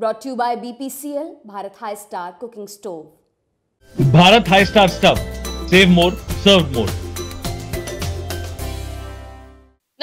Brought you by BPCL Bharat high star cooking stove Bharat high star stove save more serve more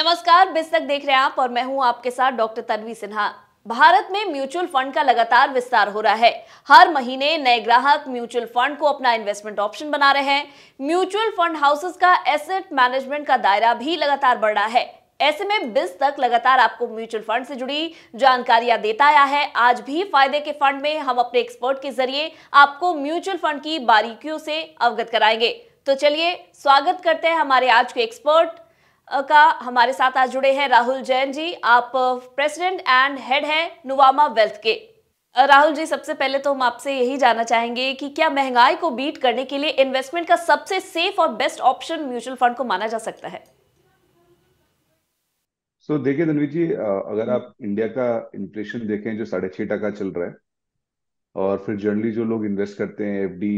नमस्कार बिस्तक देख रहे हैं आप और मैं हूं आपके साथ डॉक्टर तनवी सिन्हा भारत में म्यूचुअल फंड का लगातार विस्तार हो रहा है हर महीने नए ग्राहक म्यूचुअल फंड को अपना इन्वेस्टमेंट ऑप्शन बना रहे हैं म्यूचुअल फंड हाउसेस का एसेट मैनेजमेंट का दायरा भी लगातार बढ़ रहा है ऐसे में बीस तक लगातार आपको म्यूचुअल फंड से जुड़ी जानकारियां देता आया है आज भी फायदे के फंड में हम अपने एक्सपर्ट के जरिए आपको म्यूचुअल फंड की बारीकियों से अवगत कराएंगे तो चलिए स्वागत करते हैं हमारे आज के एक्सपर्ट का हमारे साथ आज जुड़े हैं राहुल जैन जी आप प्रेसिडेंट एंड हेड हैं नुवामा वेल्थ के राहुल जी सबसे पहले तो हम आपसे यही जानना चाहेंगे कि क्या महंगाई को बीट करने के लिए इन्वेस्टमेंट का सबसे सेफ और बेस्ट ऑप्शन म्यूचुअल फंड को माना जा सकता है तो देखिए तनवीर जी अगर हम्म। आप इंडिया का इन्फ्लेशन देखें जो साढ़े छह टका चल रहा है और फिर जनरली जो लोग इन्वेस्ट करते हैं एफडी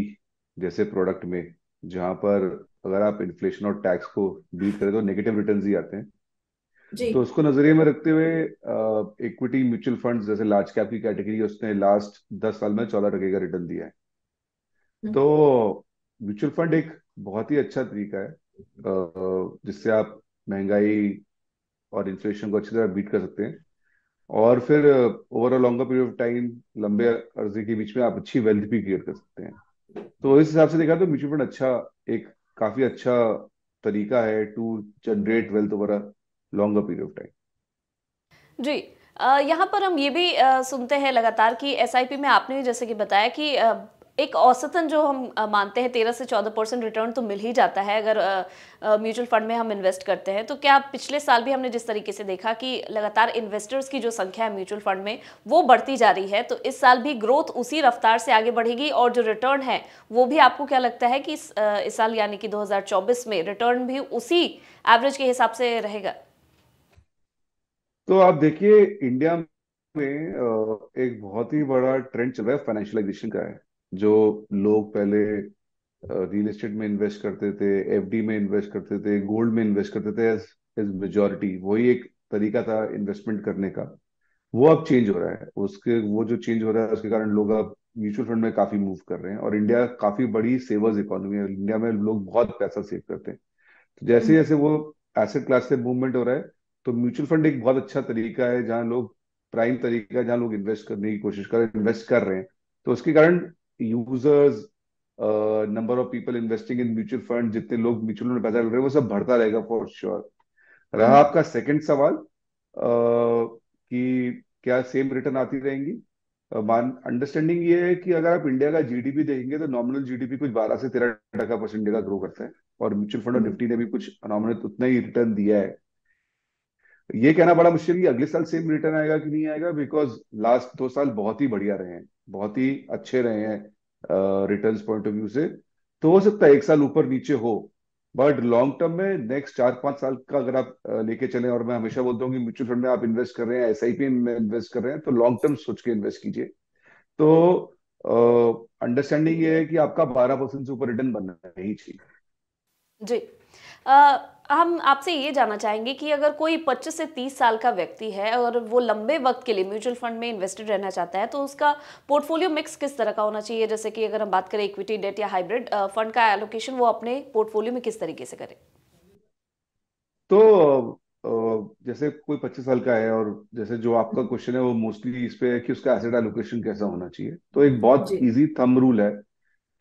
जैसे प्रोडक्ट में जहां पर अगर आप इन्फ्लेशन और टैक्स को बीट करें तो नेगेटिव रिटर्न ही आते हैं तो उसको नजरिए में रखते हुए इक्विटी म्यूचुअल फंड्स जैसे लार्ज कैप की कैटेगरी उसने लास्ट दस साल में चौदह टके का रिटर्न दिया है हम्म। तो म्यूचुअल फंड एक बहुत ही अच्छा तरीका है जिससे आप महंगाई और इन्फ्लेशन को अच्छी तरह बीट कर सकते हैं और फिर over a longer period of time लंबे अर्जे के बीच में आप अच्छी वेल्थ भी क्रिएट कर सकते हैं तो इस हिसाब से देखा तो म्यूचुअल फंड अच्छा एक काफी अच्छा तरीका है to generate wealth over a longer period of time जी uh, यहाँ पर हम ये भी uh, सुनते हैं लगातार कि एस में आपने जैसे कि बताया कि uh, एक औसतन जो हम मानते हैं तेरह से चौदह परसेंट रिटर्न तो मिल ही जाता है अगर म्यूचुअल फंड में हम इन्वेस्ट करते हैं तो क्या पिछले साल भी हमने जिस तरीके से देखा कि लगातार इन्वेस्टर्स की जो संख्या है म्यूचुअल फंड में वो बढ़ती जा रही है तो इस साल भी ग्रोथ उसी रफ्तार से आगे बढ़ेगी और जो रिटर्न है वो भी आपको क्या लगता है कि इस, इस साल यानी कि दो में रिटर्न भी उसी एवरेज के हिसाब से रहेगा तो आप देखिए इंडिया में एक बहुत ही बड़ा ट्रेंड चल रहा है फाइनेंशियलाइजेशन का है जो लोग पहले रियल एस्टेट में इन्वेस्ट करते थे एफडी में इन्वेस्ट करते थे गोल्ड में इन्वेस्ट करते थे एज एज मेजोरिटी वही एक तरीका था इन्वेस्टमेंट करने का वो अब चेंज हो रहा है उसके वो जो चेंज हो रहा है उसके कारण लोग अब म्यूचुअल फंड में काफी मूव कर रहे हैं और इंडिया काफी बड़ी सेवर्स इकोनॉमी है इंडिया में लोग बहुत पैसा सेव करते हैं तो जैसे हम्म। जैसे वो एसेट क्लास से मूवमेंट हो रहा है तो म्यूचुअल फंड एक बहुत अच्छा तरीका है जहां लोग प्राइम तरीका है लोग इन्वेस्ट करने की कोशिश कर रहे इन्वेस्ट कर रहे हैं तो उसके कारण users number of people investing in mutual fund जितने लोग म्यूचुअल में पैसा डाल रहे हैं वो सब बढ़ता रहेगा फॉर श्योर रहा हम्म। आपका सेकंड सवाल uh, कि क्या सेम रिटर्न आती रहेंगी uh, मान अंडरस्टैंडिंग ये है कि अगर आप इंडिया का जीडीपी देखेंगे तो नॉमिनल जीडीपी कुछ बारह से तेरह टका परसेंट इंडिया का ग्रो करता है और म्यूचुअल फंड और निफ्टी हम्म। ने भी कुछ नॉमिनल उतना ही रिटर्न दिया है ये कहना बड़ा मुश्किल है अगले साल सेम रिटर्न आएगा कि नहीं आएगा बिकॉज लास्ट दो साल बहुत ही बढ़िया रहे हैं बहुत ही अच्छे रहे हैं रिटर्न पॉइंट ऑफ व्यू से तो हो सकता है एक साल ऊपर नीचे हो बट लॉन्ग टर्म में नेक्स्ट चार पांच साल का अगर आप लेके चले और मैं हमेशा बोलता हूँ कि म्यूचुअल फंड में आप इन्वेस्ट कर रहे हैं एसआईपी में इन्वेस्ट कर रहे हैं तो लॉन्ग टर्म सोच के इन्वेस्ट कीजिए तो अंडरस्टैंडिंग ये है कि आपका बारह परसेंट से ऊपर रिटर्न बनना ही चाहिए जी हम आपसे ये जानना चाहेंगे कि अगर कोई 25 से 30 साल का व्यक्ति है और वो लंबे वक्त के लिए म्यूचुअल फंड में इन्वेस्टेड रहना चाहता है तो उसका पोर्टफोलियो मिक्स किस तरह का होना चाहिए जैसे कि अगर हम बात करें इक्विटी डेट या हाइब्रिड फंड का एलोकेशन वो अपने पोर्टफोलियो में किस तरीके से करे तो जैसे कोई पच्चीस साल का है और जैसे जो आपका क्वेश्चन है वो मोस्टली इस पे है कि उसका एसेट एलोकेशन कैसा होना चाहिए तो एक बहुत इजी थम रूल है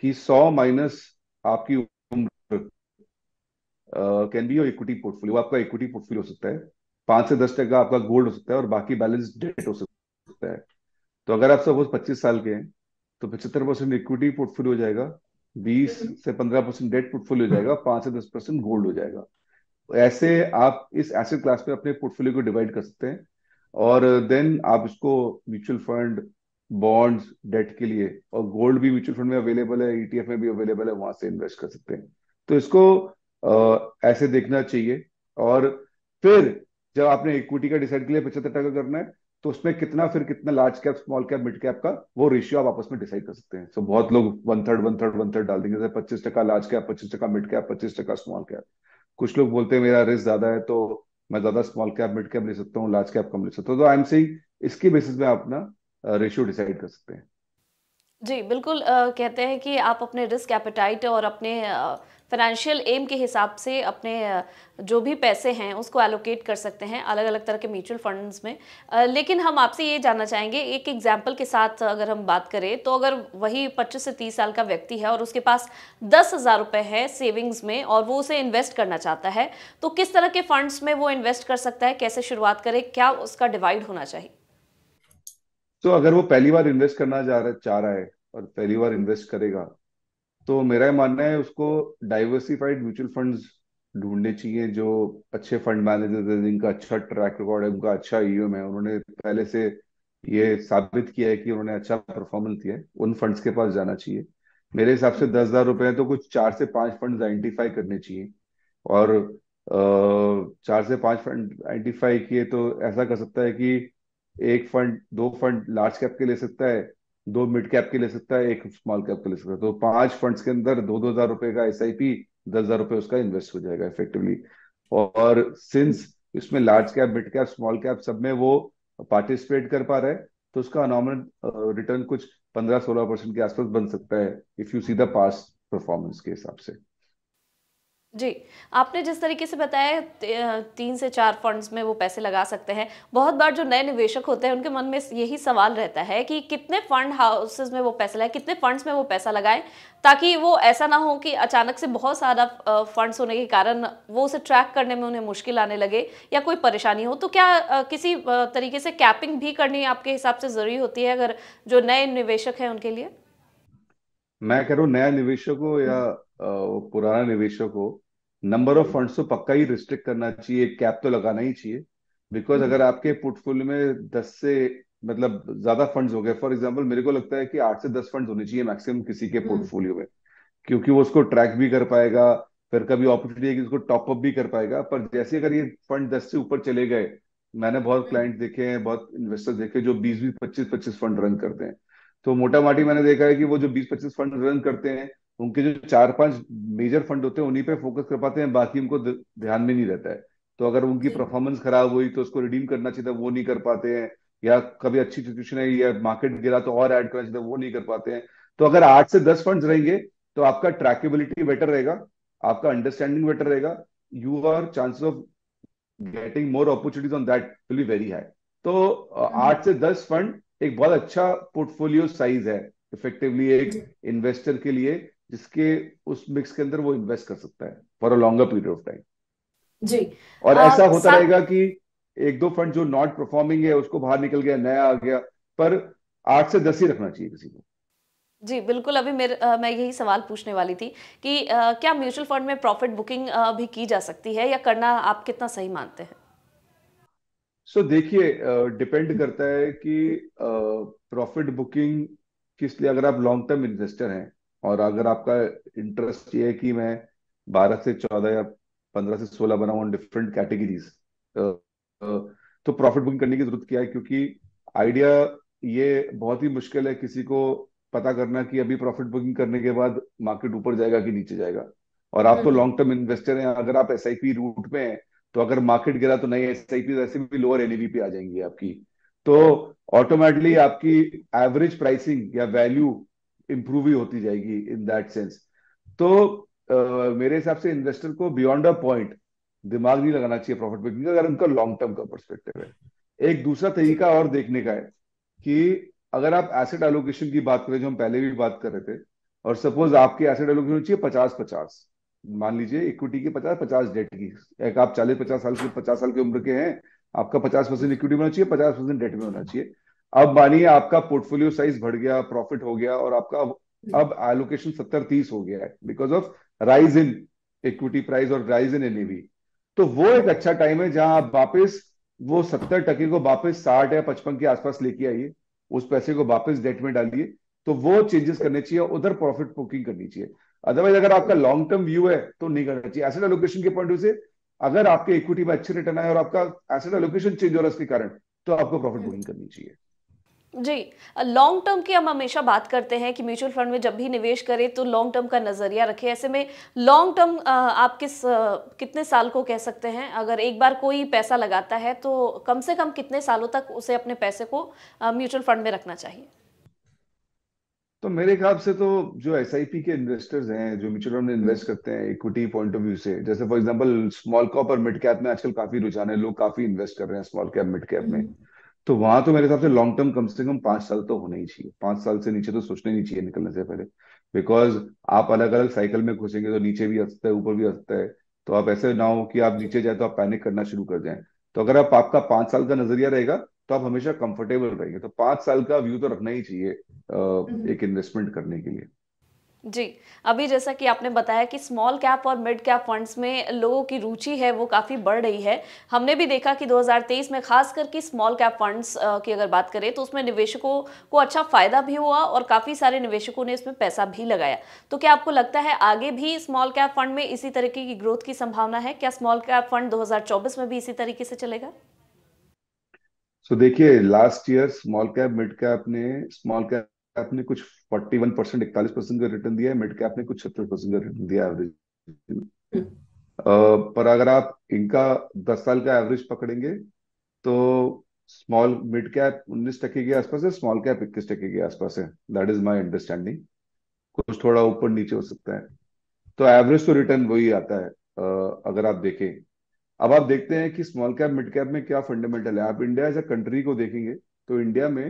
कि सौ माइनस आपकी उम्र can be your equity portfolio आपका इक्विटी पोर्टफोलियो हो सकता है पांच से दस टका आपका गोल्ड हो सकता है और बाकी बैलेंस डेट हो सकता है तो अगर आप सपोज पच्चीस साल के हैं तो पचहत्तर परसेंट इक्विटी पोर्टफोलियो हो जाएगा बीस हम्म। से पंद्रह परसेंट डेट पोर्टफोलियो हो जाएगा पांच से दस परसेंट गोल्ड हो जाएगा ऐसे आप इस एसेट क्लास में अपने पोर्टफोलियो को डिवाइड कर सकते हैं और देन आप इसको म्यूचुअल फंड बॉन्ड्स डेट के लिए और गोल्ड भी म्यूचुअल फंड में अवेलेबल है ईटीएफ e में भी अवेलेबल है वहां से इन्वेस्ट कर सकते हैं तो इसको ऐसे देखना चाहिए और फिर जब आपने इक्विटी का डिसाइड के लिए पचहत्तर टका करना है तो उसमें कितना फिर कितना large cap small cap mid cap का वो रेशियो आप आपस में डिसाइड कर सकते हैं सो so, बहुत लोग one third one third one third डाल देंगे पच्चीस टका लार्ज कैप पच्चीस टका मिड कैप पच्चीस टका स्मॉल कैप कुछ लोग बोलते हैं मेरा रिस्क ज्यादा है तो मैं ज्यादा स्मॉल कैप मिड कैप ले सकता हूँ लार्ज कैप कम ले सकता हूँ तो आई एम सी इसके बेसिस में आप अपना रेशियो डिसाइड कर सकते हैं जी बिल्कुल आ, कहते हैं कि आप अपने रिस्क एपेटाइट और अपने आ, फाइनेंशियल एम के हिसाब से अपने जो भी पैसे हैं उसको एलोकेट कर सकते हैं अलग अलग तरह के म्यूचुअल फंड्स में लेकिन हम आपसे ये जानना चाहेंगे एक एग्जाम्पल के साथ अगर हम बात करें तो अगर वही पच्चीस से तीस साल का व्यक्ति है और उसके पास दस हज़ार रुपये है सेविंग्स में और वो उसे इन्वेस्ट करना चाहता है तो किस तरह के फंड्स में वो इन्वेस्ट कर सकता है कैसे शुरुआत करे क्या उसका डिवाइड होना चाहिए तो अगर वो पहली बार इन्वेस्ट करना चाह रहा है और पहली बार इन्वेस्ट करेगा तो मेरा ये मानना है उसको डाइवर्सिफाइड म्यूचुअल फंड्स ढूंढने चाहिए जो अच्छे फंड मैनेजर्स हैं जिनका अच्छा ट्रैक रिकॉर्ड है उनका अच्छा ईएम e है उन्होंने पहले से ये साबित किया है कि उन्होंने अच्छा परफॉर्मेंस दिया है उन फंड्स के पास जाना चाहिए मेरे हिसाब से दस हजार रुपए तो कुछ चार से पांच फंड आइडेंटिफाई करने चाहिए और चार से पांच फंड आइडेंटिफाई किए तो ऐसा कर सकता है कि एक फंड दो फंड लार्ज कैप के ले सकता है दो मिड कैप के ले सकता है एक स्मॉल कैप के ले सकता है तो पांच फंड्स के अंदर दो दो हजार रुपए का एस आई पी दस हजार रुपए उसका इन्वेस्ट हो जाएगा इफेक्टिवली और सिंस इसमें large cap mid cap small cap सब में वो पार्टिसिपेट कर पा रहा है तो उसका अनॉमल रिटर्न uh, कुछ पंद्रह सोलह परसेंट के आसपास बन सकता है if you see the past performance के हिसाब से जी आपने जिस तरीके से बताया तीन से चार फंड्स में वो पैसे लगा सकते हैं बहुत बार जो नए निवेशक होते हैं उनके मन में यही सवाल रहता है कि कितने फंड हाउसेस में वो पैसा लगाए कितने फंड्स में वो पैसा लगाएं ताकि वो ऐसा ना हो कि अचानक से बहुत सारा फंड्स होने के कारण वो उसे ट्रैक करने में उन्हें मुश्किल आने लगे या कोई परेशानी हो तो क्या किसी तरीके से कैपिंग भी करनी आपके हिसाब से ज़रूरी होती है अगर जो नए निवेशक हैं उनके लिए मैं कह रहा हूँ नया निवेशक हो या पुराना निवेशक हो नंबर ऑफ फंड्स तो पक्का ही रिस्ट्रिक्ट करना चाहिए कैप तो लगाना ही चाहिए बिकॉज हम्म। अगर आपके पोर्टफोलियो में दस से मतलब ज्यादा फंड्स हो गए फॉर एग्जाम्पल मेरे को लगता है कि आठ से दस फंड होने चाहिए मैक्सिमम किसी के पोर्टफोलियो हम्म। में क्योंकि वो उसको ट्रैक भी कर पाएगा फिर कभी अपॉर्चुनिटी है कि उसको टॉपअप भी कर पाएगा पर जैसे अगर ये फंड दस से ऊपर चले गए मैंने बहुत क्लाइंट हम्म। देखे हैं बहुत इन्वेस्टर देखे जो बीस बीस पच्चीस पच्चीस फंड रन करते हैं तो मोटा माटी मैंने देखा है कि वो जो बीस पच्चीस फंड रन करते हैं उनके जो चार पांच मेजर फंड होते हैं उन्हीं पे फोकस कर पाते हैं बाकी उनको ध्यान में नहीं रहता है तो अगर उनकी परफॉर्मेंस खराब हुई तो उसको रिडीम करना चाहिए वो नहीं कर पाते हैं या कभी अच्छी सिचुएशन है या मार्केट गिरा तो और ऐड करना चाहिए वो नहीं कर पाते हैं तो अगर आठ से दस फंड रहेंगे तो आपका ट्रैकेबिलिटी बेटर रहेगा आपका अंडरस्टैंडिंग बेटर रहेगा your chances of getting more opportunities on that will be very high तो हम्म। आठ से दस फंड एक बहुत अच्छा पोर्टफोलियो साइज है इफेक्टिवली एक इन्वेस्टर के लिए जिसके उस मिक्स के अंदर वो इन्वेस्ट कर सकता है for a longer period of time जी और आ, ऐसा होता रहेगा कि एक दो फंड जो नॉट परफॉर्मिंग है उसको बाहर निकल गया नया आ गया पर आठ से दस ही रखना चाहिए किसी को जी बिल्कुल अभी मेरे आ, मैं यही सवाल पूछने वाली थी कि आ, क्या म्यूचुअल फंड में प्रॉफिट बुकिंग आ, भी की जा सकती है या करना आप कितना सही मानते हैं सो so, देखिए डिपेंड करता है कि प्रॉफिट बुकिंग किस लिए अगर आप लॉन्ग टर्म इन्वेस्टर हैं और अगर आपका इंटरेस्ट ये है कि मैं बारह से चौदह या पंद्रह से सोलह बनाऊ डिफरेंट कैटेगरीज तो प्रॉफिट तो, बुकिंग तो करने की जरूरत क्या है क्योंकि आइडिया ये बहुत ही मुश्किल है किसी को पता करना कि अभी प्रॉफिट बुकिंग करने के बाद मार्केट ऊपर जाएगा कि नीचे जाएगा और आप तो लॉन्ग टर्म इन्वेस्टर हैं अगर आप एस रूट में हैं तो अगर मार्केट गिरा तो नहीं एस आई ऐसे भी लोअर एनईवी e पे आ जाएंगी आपकी तो ऑटोमेटिकली आपकी एवरेज प्राइसिंग या वैल्यू इम्प्रूव ही होती जाएगी इन दैट सेंस तो uh, मेरे हिसाब से इन्वेस्टर को बियॉन्ड अ पॉइंट दिमाग नहीं लगाना चाहिए प्रॉफिट का अगर उनका लॉन्ग टर्म का परस्पेक्टिव है एक दूसरा तरीका और देखने का है कि अगर आप एसेट एलोकेशन की बात करें जो हम पहले भी बात कर रहे थे और सपोज आपके एसेट एलोकेशन चाहिए पचास पचास मान लीजिए इक्विटी के पचास पचास डेट की एक आप चालीस पचास साल के पचास साल की उम्र के हैं आपका पचास परसेंट इक्विटी में होना चाहिए पचास परसेंट डेट में होना चाहिए अब मानिए आपका पोर्टफोलियो साइज बढ़ गया प्रॉफिट हो गया और आपका अब एलोकेशन सत्तर तीस हो गया है because of rise in equity price और राइज इन एनईवी तो वो एक अच्छा टाइम है जहां आप वापस वो सत्तर टके को वापस साठ या पचपन के आसपास लेके आइए उस पैसे को वापस डेट में डालिए तो वो चेंजेस करने चाहिए उधर प्रॉफिट बुकिंग करनी चाहिए अदरवाइज अगर आपका लॉन्ग टर्म व्यू है तो नहीं करना चाहिए एसेट एलोकेशन के पॉइंट ऑफ से अगर आपके इक्विटी में अच्छे रिटर्न आए और आपका एसेट एलोकेशन चेंज हो रहा है उसके कारण तो आपको प्रॉफिट बुकिंग करनी चाहिए जी लॉन्ग टर्म की हम हमेशा बात करते हैं कि म्यूचुअल फंड में जब भी निवेश करें तो लॉन्ग टर्म का नज़रिया रखें ऐसे में लॉन्ग टर्म आप किस कितने साल को कह सकते हैं अगर एक बार कोई पैसा लगाता है तो कम से कम कितने सालों तक उसे अपने पैसे को म्यूचुअल फंड में रखना चाहिए तो मेरे ख्याल से तो जो एस के इन्वेस्टर्स हैं जो म्यूचुअल फंड में इन्वेस्ट करते हैं इक्विटी पॉइंट ऑफ व्यू से जैसे फॉर एग्जाम्पल स्मॉल कैप और मिड कैप में आजकल काफी रुझान है लोग काफी इन्वेस्ट कर रहे हैं स्मॉल कैप मिड कैप में हम्म। तो वहां तो मेरे हिसाब से लॉन्ग टर्म कम से कम पांच साल तो होना ही चाहिए पांच साल से नीचे तो सोचना ही नहीं चाहिए निकलने से पहले बिकॉज आप अलग अलग साइकिल में घुसेंगे तो नीचे भी हंसता है ऊपर भी हंसता है तो आप ऐसे ना हो कि आप नीचे जाए तो आप पैनिक करना शुरू कर जाए तो अगर आप आपका पांच साल का नजरिया रहेगा तो आप हमेशा कंफर्टेबल रहेंगे तो पांच साल का व्यू तो रखना ही चाहिए हम्म। एक इन्वेस्टमेंट करने के लिए जी अभी जैसा कि आपने बताया कि स्मॉल कैप और मिड कैप फंड्स में लोगों की रुचि है वो काफ़ी बढ़ रही है हमने भी देखा कि 2023 में खास करके स्मॉल कैप फंड्स की अगर बात करें तो उसमें निवेशकों को अच्छा फ़ायदा भी हुआ और काफ़ी सारे निवेशकों ने इसमें पैसा भी लगाया तो क्या आपको लगता है आगे भी स्मॉल कैप फंड में इसी तरीके की ग्रोथ की संभावना है क्या स्मॉल कैप फंड दो में भी इसी तरीके से चलेगा सो देखिए last year small cap mid cap ने स्मॉल कैप कैप ने कुछ 41 परसेंट इकतालीस परसेंट का रिटर्न दिया है मिड कैप ने कुछ छत्तीस परसेंट का रिटर्न दिया एवरेज हम्म। पर अगर आप इनका दस साल का एवरेज पकड़ेंगे तो स्मॉल मिड कैप उन्नीस टके के आसपास है स्मॉल कैप इक्कीस टके के आसपास है दैट इज माई अंडरस्टैंडिंग कुछ थोड़ा ऊपर नीचे हो सकता है तो एवरेज तो रिटर्न वही आता है अगर आप देखें अब आप देखते हैं कि स्मॉल कैप मिड कैप में क्या फंडामेंटल है आप इंडिया एज अ कंट्री को देखेंगे तो इंडिया में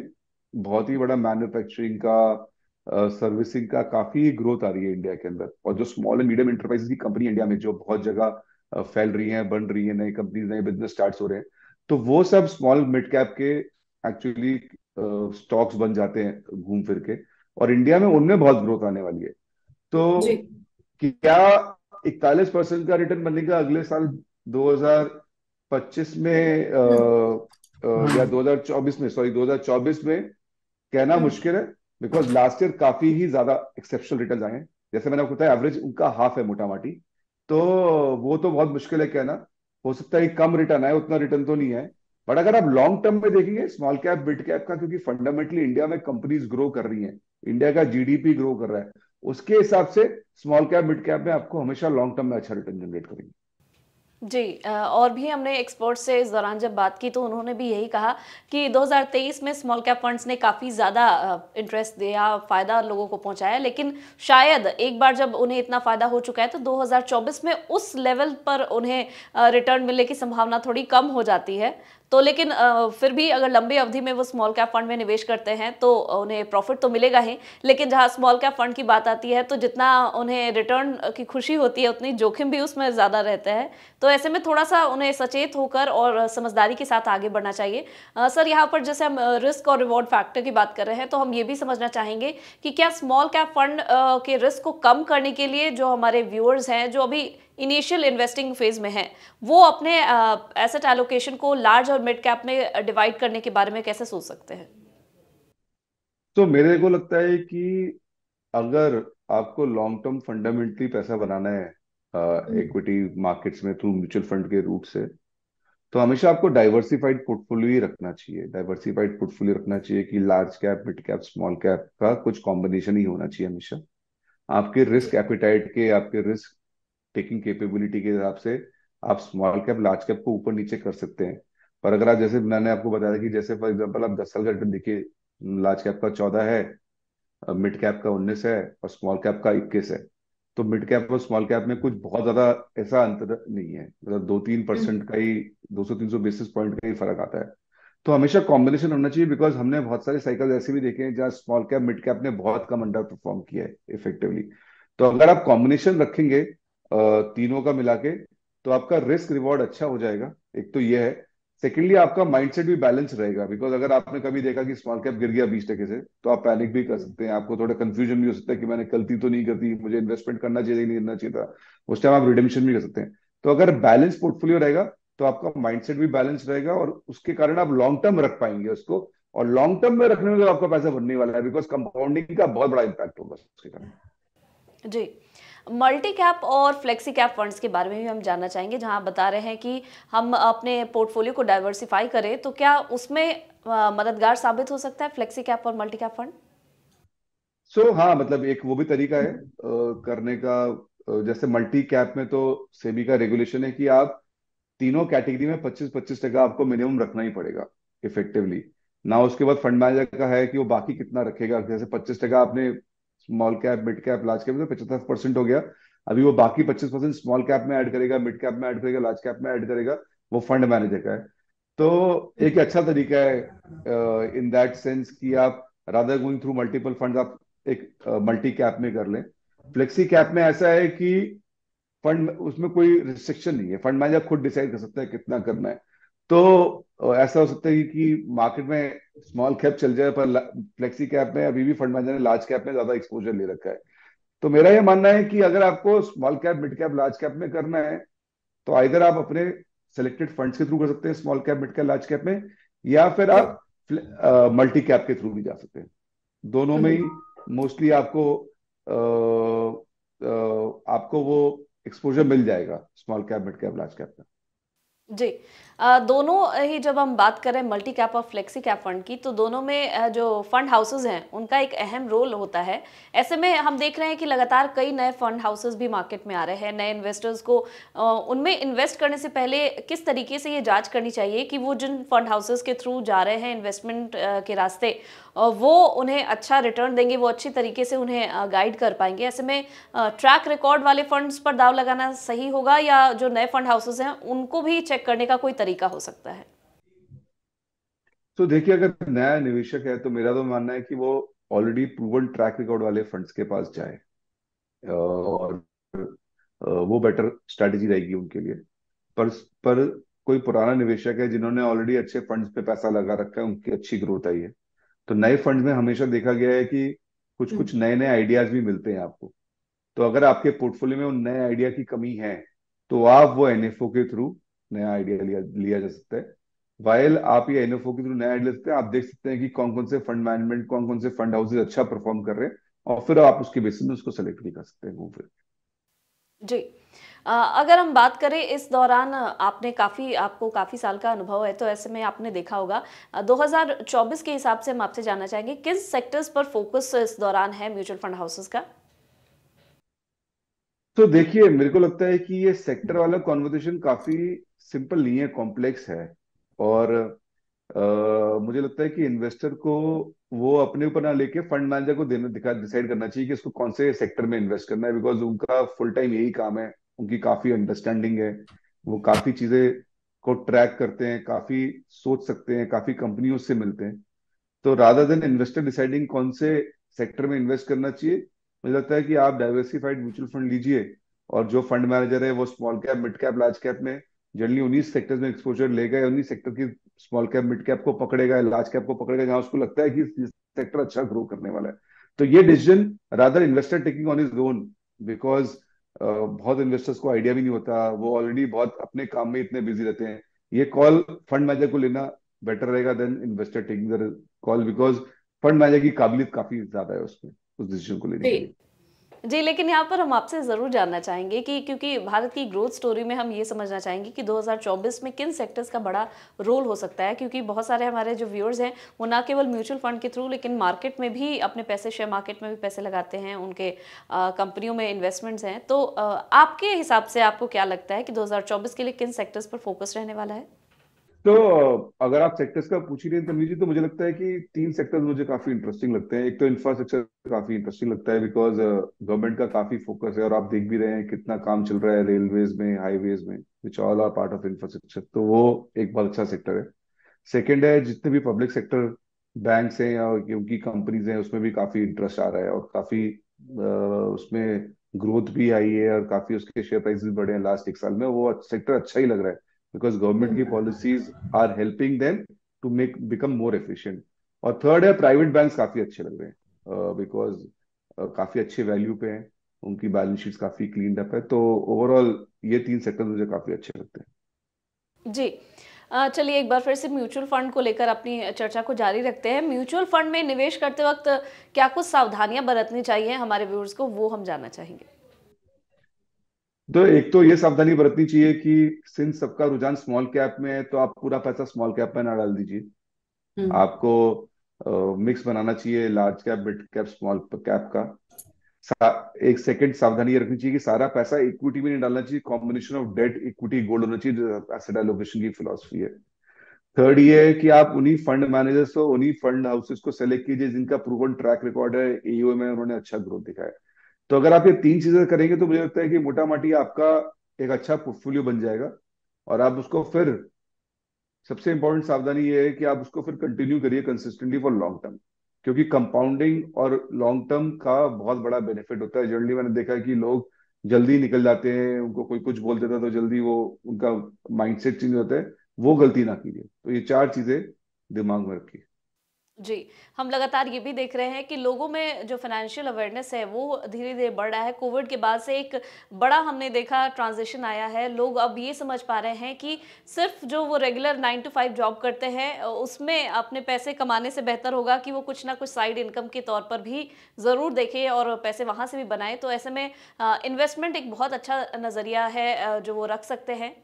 बहुत ही बड़ा मैन्युफैक्चरिंग का सर्विसिंग का काफी ग्रोथ आ रही है इंडिया के अंदर और जो स्मॉल एंड मीडियम इंटरप्राइजेस की कंपनी इंडिया में जो बहुत जगह फैल रही है बन रही है नई कंपनीज नए बिजनेस स्टार्ट हो रहे हैं तो वो सब स्मॉल मिड कैप के एक्चुअली स्टॉक्स बन जाते हैं घूम फिर के और इंडिया में उनमें बहुत ग्रोथ आने वाली है तो क्या इकतालीस परसेंट का रिटर्न बनेगा अगले साल 2025 में आ, आ, या 2024 हाँ। में सॉरी 2024 में कहना मुश्किल है बिकॉज लास्ट ईयर काफी ही ज्यादा एक्सेप्शनल रिटर्न आए हैं जैसे मैंने आपको बताया एवरेज उनका हाफ है मोटा माटी तो वो तो बहुत मुश्किल है कहना हो सकता है कम रिटर्न आए उतना रिटर्न तो नहीं है बट अगर आप लॉन्ग टर्म में देखेंगे स्मॉल कैप बिड कैप का क्योंकि फंडामेंटली इंडिया में कंपनीज ग्रो कर रही हैं इंडिया का जीडीपी ग्रो कर रहा है उसके हिसाब से स्मॉल कैप मिड कैप में आपको हमेशा लॉन्ग टर्म में अच्छा रिटर्न जनरेट करेंगे जी और भी हमने एक्सपर्ट से इस दौरान जब बात की तो उन्होंने भी यही कहा कि 2023 में स्मॉल कैप फंड्स ने काफ़ी ज़्यादा इंटरेस्ट दिया फ़ायदा लोगों को पहुंचाया लेकिन शायद एक बार जब उन्हें इतना फ़ायदा हो चुका है तो 2024 में उस लेवल पर उन्हें रिटर्न मिलने की संभावना थोड़ी कम हो जाती है तो लेकिन फिर भी अगर लंबी अवधि में वो स्मॉल कैप फंड में निवेश करते हैं तो उन्हें प्रॉफिट तो मिलेगा ही लेकिन जहाँ स्मॉल कैप फंड की बात आती है तो जितना उन्हें रिटर्न की खुशी होती है उतनी जोखिम भी उसमें ज़्यादा रहता है तो ऐसे में थोड़ा सा उन्हें सचेत होकर और समझदारी के साथ आगे बढ़ना चाहिए आ, सर यहाँ पर जैसे हम रिस्क और रिवॉर्ड फैक्टर की बात कर रहे हैं तो हम ये भी समझना चाहेंगे कि क्या स्मॉल कैप फंड के रिस्क को कम करने के लिए जो हमारे व्यूअर्स हैं जो अभी इनिशियल इन्वेस्टिंग फेज में है वो अपने एसेट एलोकेशन को लार्ज और मिड कैप में डिवाइड करने के बारे में कैसे सोच सकते हैं तो मेरे को लगता है कि अगर आपको लॉन्ग टर्म फंडामेंटली पैसा बनाना है इक्विटी हम्म। मार्केट्स में थ्रू म्यूचुअल फंड के रूट से तो हमेशा आपको डाइवर्सिफाइड पोर्टफोलियो ही रखना चाहिए डाइवर्सिफाइड पोर्टफोलियो रखना चाहिए कि large cap mid cap small cap का कुछ कॉम्बिनेशन ही होना चाहिए हमेशा आपके रिस्क एपिटाइट के आपके रिस्क टेकिंग कैपेबिलिटी के हिसाब से आप स्मॉल कैप लार्ज कैप को ऊपर नीचे कर सकते हैं पर अगर आप जैसे मैंने आपको बताया कि जैसे फॉर एग्जाम्पल आप दस साल का देखिए लार्ज कैप का चौदह है मिड कैप का उन्नीस है और स्मॉल कैप का इक्कीस है तो मिड कैप और स्मॉल कैप में कुछ बहुत ज्यादा ऐसा अंतर नहीं है मतलब दो तीन परसेंट का ही दो सौ तीन सौ बेसिस पॉइंट का ही फर्क आता है तो हमेशा कॉम्बिनेशन होना चाहिए बिकॉज हमने बहुत सारे साइकिल ऐसे भी देखे हैं जहाँ स्मॉल कैप मिड कैप ने बहुत कम अंडर परफॉर्म किया है इफेक्टिवली तो अगर आप कॉम्बिनेशन रखेंगे तीनों का मिला के तो आपका रिस्क रिवॉर्ड अच्छा हो जाएगा एक तो ये है सेकेंडली आपका माइंडसेट भी बैलेंस रहेगा बिकॉज अगर आपने कभी देखा कि स्मॉल कैप गिर गया बीस टके से तो आप पैनिक भी कर सकते हैं आपको थोड़ा कंफ्यूजन भी हो सकता है कि मैंने गलती तो नहीं करती मुझे इन्वेस्टमेंट करना चाहिए नहीं करना चाहिए था उस टाइम आप रिडेमशन भी कर सकते हैं तो अगर बैलेंस पोर्टफोलियो रहेगा तो आपका माइंडसेट भी बैलेंस रहेगा और उसके कारण आप लॉन्ग टर्म रख पाएंगे उसको और लॉन्ग टर्म में रखने में तो आपका पैसा बनने वाला है बिकॉज कंपाउंडिंग का बहुत बड़ा इम्पैक्ट होगा उसके कारण जी मल्टी कैप और फ्लेक्सी कैप फंड्स के बारे में भी हम जानना चाहेंगे जहां आप बता रहे हैं कि हम अपने पोर्टफोलियो को डाइवर्सिफाई करें तो क्या उसमें मददगार साबित हो सकता है फ्लेक्सी कैप और multi cap fund so so, हाँ मतलब एक वो भी तरीका है करने का जैसे मल्टी कैप में तो सेबी का रेगुलेशन है कि आप तीनों कैटेगरी में 25-25 टका आपको मिनिमम रखना ही पड़ेगा इफेक्टिवली ना उसके बाद फंड मैनेजर का है कि वो बाकी कितना रखेगा जैसे 25 टका आपने small cap mid cap large cap पचहत्तर परसेंट हो गया अभी वो बाकी पच्चीस परसेंट स्मॉल कैप में ऐड करेगा मिड कैप में ऐड करेगा लार्ज कैप में ऐड करेगा वो फंड मैनेजर का है तो एक अच्छा तरीका है इन दैट सेंस कि आप rather going through multiple fund आप एक मल्टी uh, कैप में कर लें फ्लेक्सी कैप में ऐसा है कि फंड उसमें कोई रिस्ट्रिक्शन नहीं है फंड मैनेजर खुद डिसाइड कर सकता है कितना करना है तो ऐसा हो सकता है कि मार्केट में स्मॉल कैप चल जाए पर फ्लेक्सी कैप में अभी भी फंड मैनेजर ने लार्ज कैप में ज्यादा एक्सपोजर ले रखा है तो मेरा यह मानना है कि अगर आपको small cap mid cap large cap में करना है तो आइधर आप अपने सेलेक्टेड फंड्स के थ्रू कर सकते हैं small cap mid cap large cap में या फिर आप मल्टी कैप के थ्रू भी जा सकते हैं दोनों में ही हम्म। मोस्टली आपको आ, आ, आपको वो एक्सपोजर मिल जाएगा small cap mid cap large cap में जी दोनों ही जब हम बात करें मल्टी कैप और फ्लेक्सी कैप फंड की तो दोनों में जो फंड हाउसेज हैं उनका एक अहम रोल होता है ऐसे में हम देख रहे हैं कि लगातार कई नए फंड हाउसेज भी मार्केट में आ रहे हैं नए इन्वेस्टर्स को उनमें इन्वेस्ट करने से पहले किस तरीके से ये जांच करनी चाहिए कि वो जिन फंड हाउसेज के थ्रू जा रहे हैं इन्वेस्टमेंट के रास्ते वो उन्हें अच्छा रिटर्न देंगे वो अच्छी तरीके से उन्हें गाइड कर पाएंगे ऐसे में ट्रैक रिकॉर्ड वाले फंड्स पर दाव लगाना सही होगा या जो नए फंड हाउसेज हैं उनको भी चेक करने का कोई तरीका हो सकता है तो देखिए अगर नया निवेशक है तो मेरा तो मानना है कि वो ऑलरेडी प्रूवन ट्रैक रिकॉर्ड वाले फंड्स के पास जाए और वो बेटर स्ट्रेटेजी रहेगी उनके लिए पर पर कोई पुराना निवेशक है जिन्होंने ऑलरेडी अच्छे फंड्स पे पैसा लगा रखा है उनकी अच्छी ग्रोथ आई है तो नए फंड में हमेशा देखा गया है कि कुछ कुछ हम्म। नए नए आइडियाज भी मिलते हैं आपको तो अगर आपके पोर्टफोलियो में उन नए आइडिया की कमी है तो आप वो एनएफओ के थ्रू नया आइडिया लिया लिया जा सकता है वायल आप ये एनएफओ के थ्रू नया आइडिया सकते हैं आप देख सकते हैं कि कौन कौन से फंड मैनेजमेंट कौन कौन से फंड हाउसेज अच्छा परफॉर्म कर रहे हैं और फिर आप उसके बेसिस में उसको सेलेक्ट भी कर सकते हैं वो फिर जी अगर हम बात करें इस दौरान आपने काफ़ी आपको काफ़ी साल का अनुभव है तो ऐसे में आपने देखा होगा 2024 के हिसाब से हम आपसे जानना चाहेंगे किस सेक्टर्स पर फोकस इस दौरान है म्यूचुअल फंड हाउसेस का तो देखिए मेरे को लगता है कि ये सेक्टर वाला कॉन्वर्जेशन काफी सिंपल नहीं है कॉम्प्लेक्स है और मुझे लगता है कि इन्वेस्टर को वो अपने ऊपर ना लेके फंड मैनेजर को देने दिखा डिसाइड करना चाहिए कि इसको कौन से सेक्टर में इन्वेस्ट करना है बिकॉज उनका फुल टाइम यही काम है उनकी काफी अंडरस्टैंडिंग है वो काफी चीजें को ट्रैक करते हैं काफी सोच सकते हैं काफी कंपनियों से मिलते हैं तो राधा देन इन्वेस्टर डिसाइडिंग कौन से सेक्टर में इन्वेस्ट करना चाहिए मुझे लगता है कि आप डाइवर्सिफाइड म्यूचुअल फंड लीजिए और जो फंड मैनेजर है वो small cap mid cap large cap में जनरली उन्हीं सेक्टर्स में एक्सपोजर ले गए उन्हीं सेक्टर की स्मॉल कैप मिड कैप को पकड़ेगा या लार्ज कैप को पकड़ेगा जहां उसको लगता है कि सेक्टर अच्छा ग्रो करने वाला है तो ये decision rather investor taking on is own because बहुत इन्वेस्टर्स को आइडिया भी नहीं होता वो ऑलरेडी बहुत अपने काम में इतने बिजी रहते हैं ये कॉल फंड मैनेजर को लेना बेटर रहेगा then investor taking the call because fund manager की काबिलियत काफी ज्यादा है उसमें उस डिसीजन को लेने के लिए जी लेकिन यहाँ पर हम आपसे ज़रूर जानना चाहेंगे कि क्योंकि भारत की ग्रोथ स्टोरी में हम ये समझना चाहेंगे कि 2024 में किन सेक्टर्स का बड़ा रोल हो सकता है क्योंकि बहुत सारे हमारे जो व्यूअर्स हैं वो ना केवल म्यूचुअल फंड के थ्रू लेकिन मार्केट में भी अपने पैसे शेयर मार्केट में भी पैसे लगाते हैं उनके कंपनियों में इन्वेस्टमेंट्स हैं तो आ, आपके हिसाब से आपको क्या लगता है कि दो के लिए किन सेक्टर्स पर फोकस रहने वाला है तो अगर आप सेक्टर्स का पूछ ही रहे तमीज जी तो मुझे लगता है कि तीन सेक्टर्स मुझे काफी इंटरेस्टिंग लगते हैं एक तो इंफ्रास्ट्रक्चर काफी इंटरेस्टिंग लगता है बिकॉज गवर्नमेंट uh, का काफी फोकस है और आप देख भी रहे हैं कितना काम चल रहा है रेलवेज में हाईवेज में which all are part of infrastructure तो वो एक बहुत अच्छा सेक्टर है सेकेंड है जितने भी पब्लिक सेक्टर बैंक हैं और उनकी कंपनीज हैं उसमें भी काफी इंटरेस्ट आ रहा है और काफी uh, उसमें ग्रोथ भी आई है और काफी उसके शेयर प्राइस भी बढ़े हैं लास्ट एक साल में वो सेक्टर अच्छा ही लग रहा है बिकॉज गवर्नमेंट की policies are helping them to make become more efficient. और थर्ड है प्राइवेट बैंक काफी अच्छे लग रहे हैं बिकॉज uh, uh, काफी अच्छे वैल्यू पे हैं उनकी बैलेंस शीट काफी क्लीन अप है तो ओवरऑल ये तीन सेक्टर मुझे काफी अच्छे लगते हैं जी चलिए एक बार फिर से म्यूचुअल फंड को लेकर अपनी चर्चा को जारी रखते हैं म्यूचुअल फंड में निवेश करते वक्त क्या कुछ सावधानियां बरतनी चाहिए हमारे व्यूअर्स को वो हम जानना चाहेंगे तो एक तो ये सावधानी बरतनी चाहिए कि सिंस सबका रुझान स्मॉल कैप में है तो आप पूरा पैसा स्मॉल कैप में ना डाल दीजिए हम्म। आपको मिक्स uh, बनाना चाहिए large cap mid cap small cap का एक सेकंड सावधानी रखनी चाहिए कि सारा पैसा इक्विटी में नहीं डालना चाहिए combination of debt equity gold होना चाहिए एलोकेशन की फिलोसफी है थर्ड ये है कि आप उन्हीं फंड मैनेजर्स को उन्हीं फंड हाउसेस को सेलेक्ट कीजिए जिनका प्रूवन ट्रैक रिकॉर्ड है एओ में उन्होंने अच्छा ग्रोथ दिखाया तो अगर आप ये तीन चीजें करेंगे तो मुझे लगता है कि मोटा मोटी आपका एक अच्छा पोर्टफोलियो बन जाएगा और आप उसको फिर सबसे इंपॉर्टेंट सावधानी ये है कि आप उसको फिर कंटिन्यू करिए कंसिस्टेंटली फॉर लॉन्ग टर्म क्योंकि कंपाउंडिंग और लॉन्ग टर्म का बहुत बड़ा बेनिफिट होता है जनरली मैंने देखा है कि लोग जल्दी निकल जाते हैं उनको कोई कुछ बोल देता है तो जल्दी वो उनका माइंडसेट चेंज होता है वो गलती ना कीजिए तो ये चार चीजें दिमाग में रखिए जी हम लगातार ये भी देख रहे हैं कि लोगों में जो फाइनेंशियल अवेयरनेस है वो धीरे धीरे बढ़ रहा है कोविड के बाद से एक बड़ा हमने देखा ट्रांजिशन आया है लोग अब ये समझ पा रहे हैं कि सिर्फ जो वो regular nine to five job करते हैं उसमें अपने पैसे कमाने से बेहतर होगा कि वो कुछ ना कुछ साइड इनकम के तौर पर भी ज़रूर देखें और पैसे वहाँ से भी बनाएं तो ऐसे में इन्वेस्टमेंट एक बहुत अच्छा नज़रिया है जो वो रख सकते हैं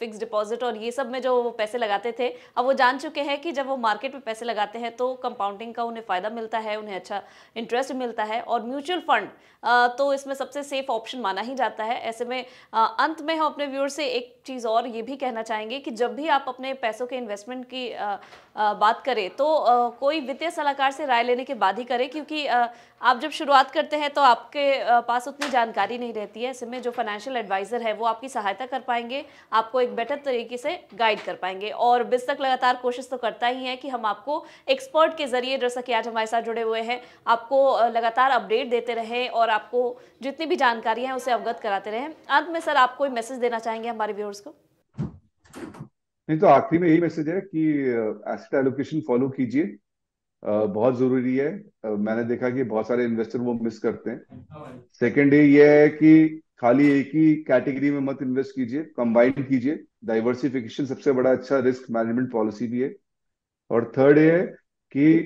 फिक्स डिपॉजिट और ये सब में जो वो पैसे लगाते थे अब वो जान चुके हैं कि जब वो मार्केट में पैसे लगाते हैं तो कंपाउंडिंग का उन्हें फ़ायदा मिलता है उन्हें अच्छा इंटरेस्ट मिलता है और म्यूचुअल फंड तो इसमें सबसे सेफ ऑप्शन माना ही जाता है ऐसे में अंत में हम अपने व्यूअर से एक चीज़ और ये भी कहना चाहेंगे कि जब भी आप अपने पैसों के इन्वेस्टमेंट की बात करें तो कोई वित्तीय सलाहकार से राय लेने के बाद ही करें क्योंकि आप जब शुरुआत करते हैं तो आपके पास उतनी जानकारी नहीं रहती है ऐसे में जो फाइनेंशियल एडवाइज़र है वो आपकी सहायता कर पाएंगे आपको एक बेटर तरीके से गाइड कर पाएंगे और बिज तक लगातार कोशिश तो करता ही है कि हम आपको एक्सपर्ट के ज़रिए जैसा कि आज हमारे साथ जुड़े हुए हैं आपको लगातार अपडेट देते रहें और आपको जितनी भी जानकारी है उसे अवगत कराते रहें अंत में सर आप कोई मैसेज देना चाहेंगे हमारे व्यूअर्स को नहीं तो आखिरी में यही मैसेज है कि एसेट एलोकेशन फॉलो कीजिए uh, बहुत जरूरी है uh, मैंने देखा कि बहुत सारे इन्वेस्टर वो मिस करते हैं सेकेंड ये है कि खाली एक ही कैटेगरी में मत इन्वेस्ट कीजिए कंबाइन कीजिए डाइवर्सिफिकेशन सबसे बड़ा अच्छा रिस्क मैनेजमेंट पॉलिसी भी है और थर्ड ये है कि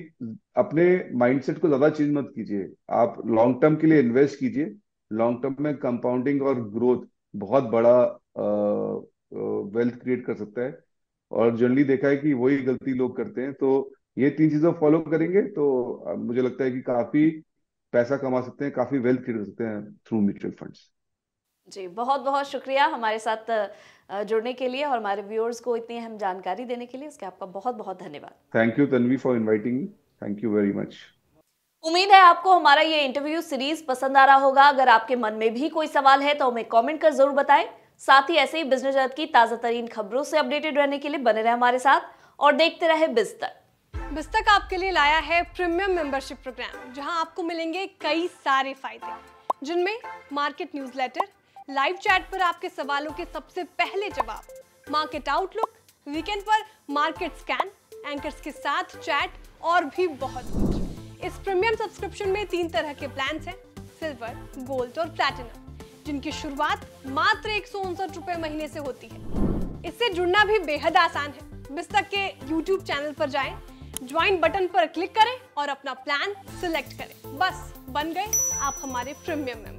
अपने माइंडसेट को ज्यादा चेंज मत कीजिए आप लॉन्ग टर्म के लिए इन्वेस्ट कीजिए लॉन्ग टर्म में कंपाउंडिंग और ग्रोथ बहुत बड़ा वेल्थ uh, क्रिएट कर सकता है और जनरली देखा है कि वही गलती लोग करते हैं तो ये तीन चीजें फॉलो करेंगे तो मुझे लगता है कि काफी पैसा कमा सकते हैं काफी वेल्थ क्रिएट कर सकते हैं थ्रू म्यूचुअल फंड्स जी बहुत बहुत शुक्रिया हमारे साथ जुड़ने के लिए और हमारे व्यूअर्स को इतनी अहम जानकारी देने के लिए इसके आपका बहुत बहुत धन्यवाद thank you Tanvi for inviting thank you very much उम्मीद है आपको हमारा ये इंटरव्यू सीरीज पसंद आ रहा होगा अगर आपके मन में भी कोई सवाल है तो हमें कमेंट कर जरूर बताएं साथ ही ऐसे ही बिजनेस जगत की ताज़ा तरीन खबरों से अपडेटेड रहने के लिए बने रहे हमारे साथ और देखते रहे बिस्तर बिस्तक आपके लिए लाया है प्रीमियम मेंबरशिप प्रोग्राम जहां आपको मिलेंगे कई सारे फायदे जिनमें मार्केट न्यूज़लेटर, लाइव चैट पर आपके सवालों के सबसे पहले जवाब मार्केट आउटलुक वीकेंड पर मार्केट स्कैन एंकर्स के साथ चैट और भी बहुत कुछ इस प्रीमियम सब्सक्रिप्शन में तीन तरह के प्लान हैं सिल्वर गोल्ड और प्लेटिनम जिनकी शुरुआत मात्र एक सौ महीने से होती है इससे जुड़ना भी बेहद आसान है मिस्तक के YouTube चैनल पर जाएं, ज्वाइन बटन पर क्लिक करें और अपना प्लान सिलेक्ट करें बस बन गए आप हमारे प्रीमियम में